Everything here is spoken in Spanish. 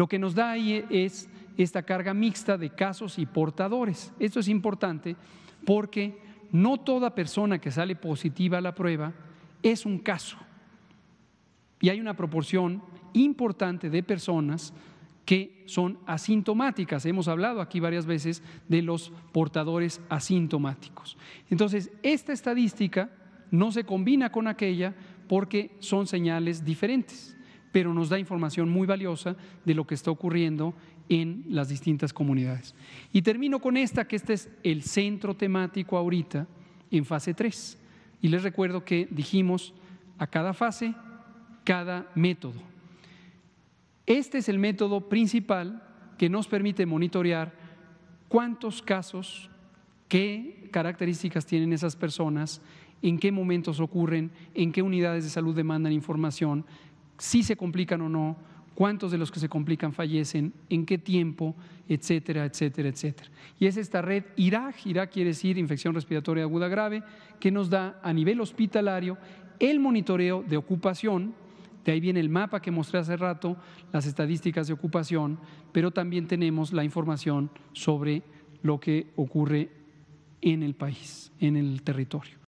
Lo que nos da ahí es esta carga mixta de casos y portadores. Esto es importante porque no toda persona que sale positiva a la prueba es un caso. Y hay una proporción importante de personas que son asintomáticas. Hemos hablado aquí varias veces de los portadores asintomáticos. Entonces, esta estadística no se combina con aquella porque son señales diferentes pero nos da información muy valiosa de lo que está ocurriendo en las distintas comunidades. Y termino con esta, que este es el centro temático ahorita en fase 3. Y les recuerdo que dijimos a cada fase, cada método. Este es el método principal que nos permite monitorear cuántos casos, qué características tienen esas personas, en qué momentos ocurren, en qué unidades de salud demandan información, si se complican o no, cuántos de los que se complican fallecen, en qué tiempo, etcétera, etcétera, etcétera. Y es esta red IRAG, IRAG quiere decir infección respiratoria aguda grave, que nos da a nivel hospitalario el monitoreo de ocupación, de ahí viene el mapa que mostré hace rato, las estadísticas de ocupación, pero también tenemos la información sobre lo que ocurre en el país, en el territorio.